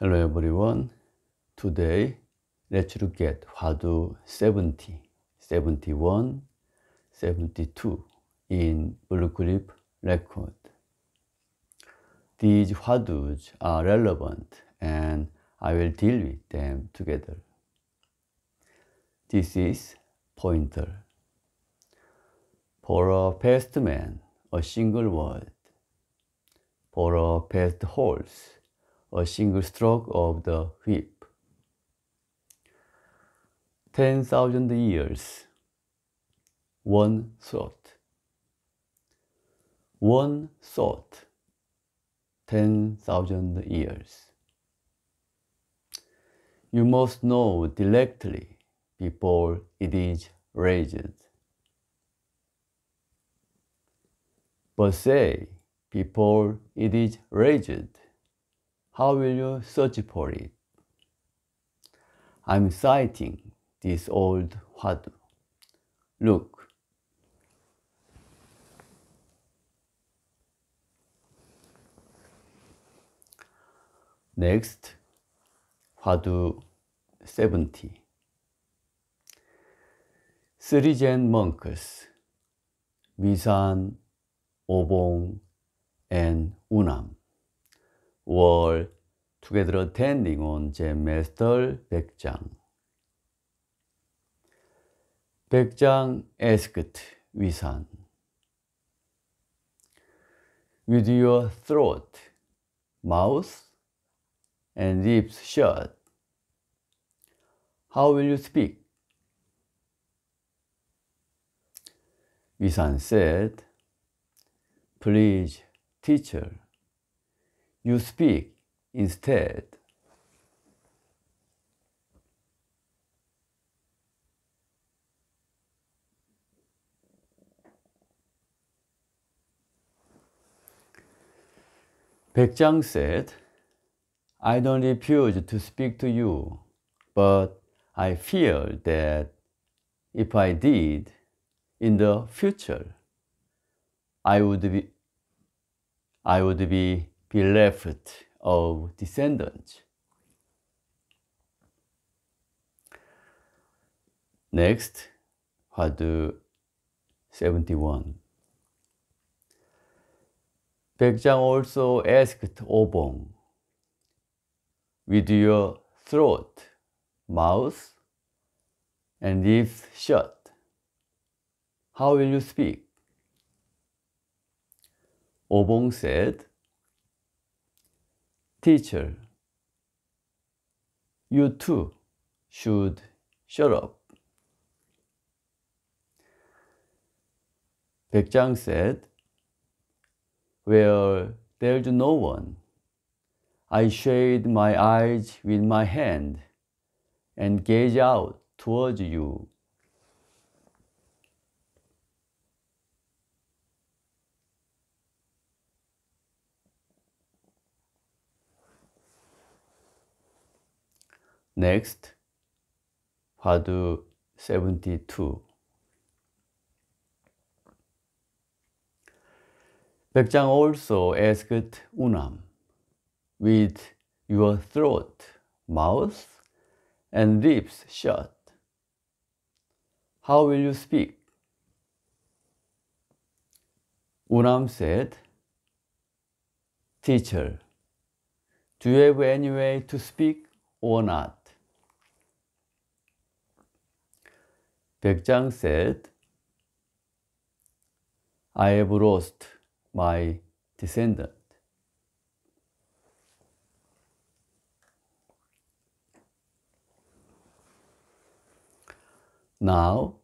Hello everyone. Today, let's look at Hadu 70, 71, 72 in Blue Grip record. These Hadus are relevant and I will deal with them together. This is pointer. For a past man, a single word. For a past horse, a single stroke of the whip. 10,000 years, one thought. One thought, 10,000 years. You must know directly before it is raised. But say, before it is raised how will you search for it? I'm citing this old Hwadu. Look, Next, Hwadu 70. Three Zen monks, Misan, Obong, and Unam 월 투게더러 텐딩 온제 메스터 백장 백장 에스크트 위산 With your throat, mouth and lips shut How will you speak? 위산 said Please, teacher you speak instead. Baekjang said, I don't refuse to speak to you, but I fear that if I did, in the future, I would be, I would be be left of descendants. Next, Hadu 71. Baekjang also asked Obong, with your throat, mouth, and lips shut, how will you speak? Obong said, Teacher, you too should shut up. Baekjang said, Where there's no one, I shade my eyes with my hand and gaze out towards you Next, Padu 72. Bekjang also asked Unam, with your throat, mouth, and lips shut, how will you speak? Unam said, Teacher, do you have any way to speak or not? Bekjang said, I have lost my descendant. Now,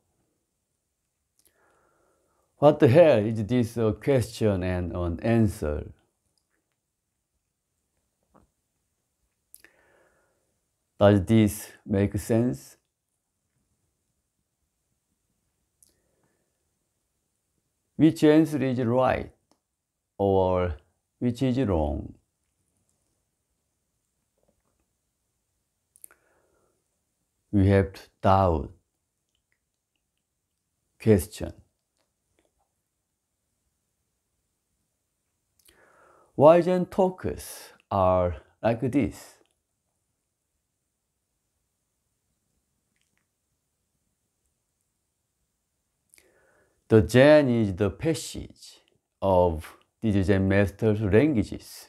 what the hell is this a uh, question and an answer? Does this make sense? which answer is right or which is wrong. We have to doubt, question. Why then talks are like this? The Zen is the passage of these Zen masters' languages.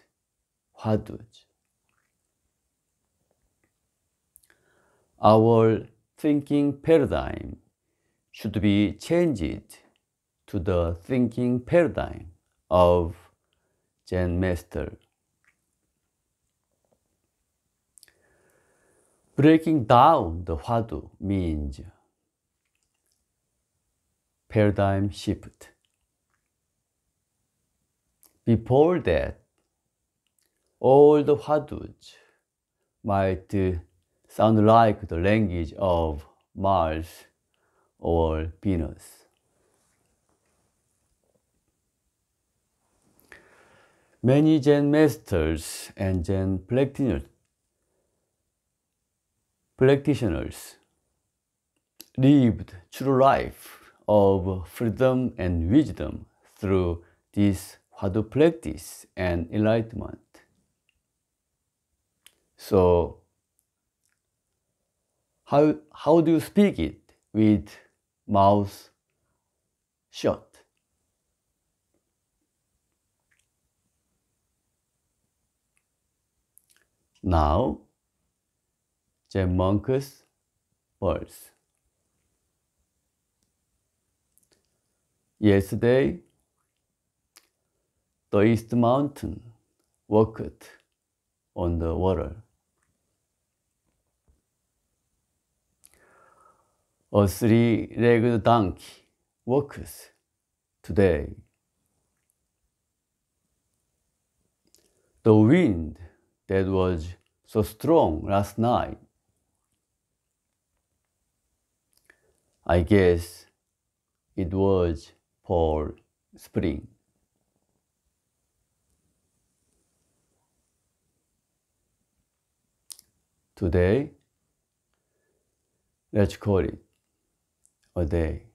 화두죠. Our thinking paradigm should be changed to the thinking paradigm of Zen master. Breaking down the h a 화두 means paradigm shift. Before that, all the Hadus might uh, sound like the language of Mars or Venus. Many Zen masters and Zen practitioners, practitioners lived true life of freedom and wisdom through this Vado practice and enlightenment. So, how, how do you speak it with mouth shut? Now, the monk's words. Yesterday, the East Mountain walked on the water. A three-legged donkey walks today. The wind that was so strong last night. I guess it was for spring. Today, let's call it a day.